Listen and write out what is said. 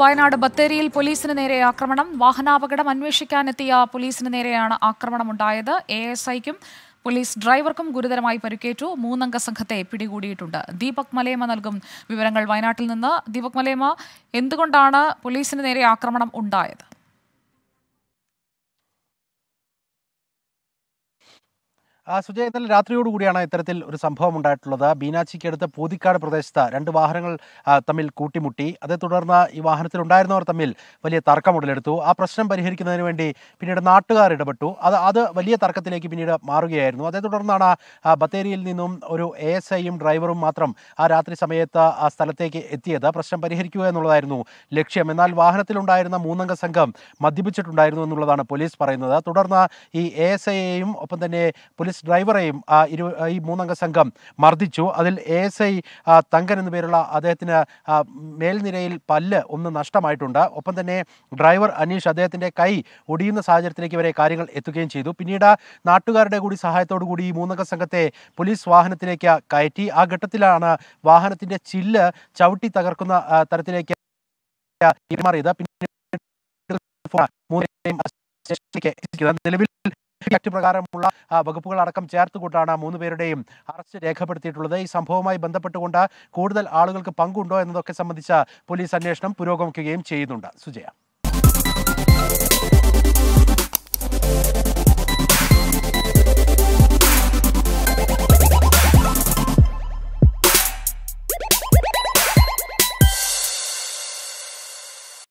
വയനാട് ബത്തേരിയിൽ പോലീസിന് നേരെ ആക്രമണം വാഹനാപകടം അന്വേഷിക്കാനെത്തിയ പോലീസിന് നേരെയാണ് ആക്രമണമുണ്ടായത് എ എസ് ഐക്കും പോലീസ് ഡ്രൈവർക്കും ഗുരുതരമായി പരിക്കേറ്റു മൂന്നംഗ സംഘത്തെ പിടികൂടിയിട്ടുണ്ട് ദീപക് മലേമ നൽകും വിവരങ്ങൾ വയനാട്ടിൽ നിന്ന് ദീപക് മലേമ എന്തുകൊണ്ടാണ് പോലീസിന് നേരെ ആക്രമണം ഉണ്ടായത് സുജയ് ഇന്നലെ രാത്രിയോടുകൂടിയാണ് ഇത്തരത്തിൽ ഒരു സംഭവം ഉണ്ടായിട്ടുള്ളത് ബീനാച്ചിക്കടുത്ത് പൂതിക്കാട് പ്രദേശത്ത് രണ്ട് വാഹനങ്ങൾ തമ്മിൽ കൂട്ടിമുട്ടി അതേ തുടർന്ന് ഈ വാഹനത്തിൽ ഉണ്ടായിരുന്നവർ തമ്മിൽ വലിയ തർക്കം ഉടലെടുത്തു ആ പ്രശ്നം പരിഹരിക്കുന്നതിന് വേണ്ടി പിന്നീട് നാട്ടുകാർ ഇടപെട്ടു അത് അത് വലിയ തർക്കത്തിലേക്ക് പിന്നീട് മാറുകയായിരുന്നു അതേ തുടർന്നാണ് ബത്തേരിയിൽ നിന്നും ഒരു എ എസ് ഐയും ഡ്രൈവറും മാത്രം ആ രാത്രി സമയത്ത് ആ സ്ഥലത്തേക്ക് എത്തിയത് പ്രശ്നം പരിഹരിക്കുക എന്നുള്ളതായിരുന്നു ലക്ഷ്യം എന്നാൽ വാഹനത്തിലുണ്ടായിരുന്ന മൂന്നംഗ സംഘം മദ്യപിച്ചിട്ടുണ്ടായിരുന്നു എന്നുള്ളതാണ് പോലീസ് പറയുന്നത് തുടർന്ന് ഈ എ എസ് ഐയെയും ഒപ്പം തന്നെ പോലീസ് പോലീസ് ഡ്രൈവറെയും ഇരു ഈ മൂന്നംഗ സംഘം മർദ്ദിച്ചു അതിൽ എ എസ് ഐ തങ്കൻ എന്ന പേരുള്ള അദ്ദേഹത്തിന് മേൽനിരയിൽ പല്ല് ഒന്ന് നഷ്ടമായിട്ടുണ്ട് ഒപ്പം തന്നെ ഡ്രൈവർ അനീഷ് അദ്ദേഹത്തിൻ്റെ കൈ ഒടിയുന്ന സാഹചര്യത്തിലേക്ക് വരെ കാര്യങ്ങൾ എത്തുകയും ചെയ്തു പിന്നീട് നാട്ടുകാരുടെ കൂടി സഹായത്തോടു കൂടി ഈ മൂന്നംഗ സംഘത്തെ പോലീസ് വാഹനത്തിലേക്ക് കയറ്റി ആ ഘട്ടത്തിലാണ് വാഹനത്തിൻ്റെ ചില്ല് ചവിട്ടി തകർക്കുന്ന തരത്തിലേക്ക് പെരുമാറിയത് പിന്നെ നിലവിൽ ആക്ട് പ്രകാരമുള്ള വകുപ്പുകൾ അടക്കം ചേർത്തുകൊണ്ടാണ് മൂന്ന് പേരുടെയും അറസ്റ്റ് രേഖപ്പെടുത്തിയിട്ടുള്ളത് ഈ സംഭവവുമായി ബന്ധപ്പെട്ടുകൊണ്ട് കൂടുതൽ ആളുകൾക്ക് പങ്കുണ്ടോ എന്നതൊക്കെ സംബന്ധിച്ച പോലീസ് അന്വേഷണം പുരോഗമിക്കുകയും ചെയ്യുന്നുണ്ട് സുജയ